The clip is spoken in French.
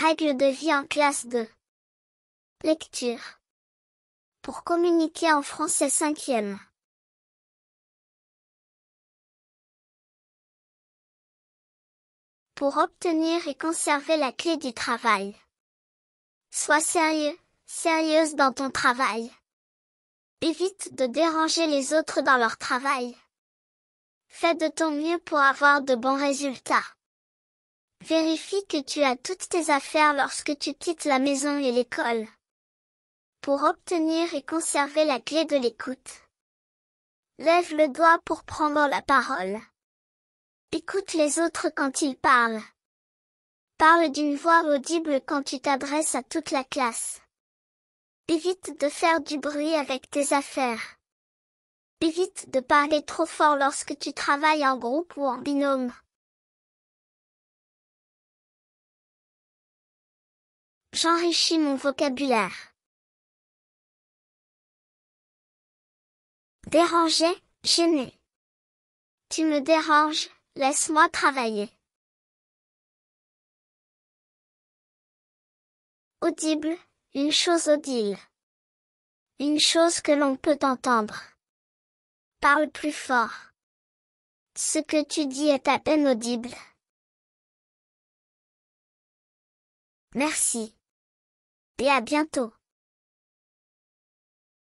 règles de vie en classe 2. Lecture. Pour communiquer en français cinquième. Pour obtenir et conserver la clé du travail. Sois sérieux, sérieuse dans ton travail. Évite de déranger les autres dans leur travail. Fais de ton mieux pour avoir de bons résultats. Vérifie que tu as toutes tes affaires lorsque tu quittes la maison et l'école. Pour obtenir et conserver la clé de l'écoute. Lève le doigt pour prendre la parole. Écoute les autres quand ils parlent. Parle d'une voix audible quand tu t'adresses à toute la classe. Évite de faire du bruit avec tes affaires. Évite de parler trop fort lorsque tu travailles en groupe ou en binôme. J'enrichis mon vocabulaire. Déranger, gêner. Tu me déranges, laisse-moi travailler. Audible, une chose audible. Une chose que l'on peut entendre. Parle plus fort. Ce que tu dis est à peine audible. Merci et à bientôt.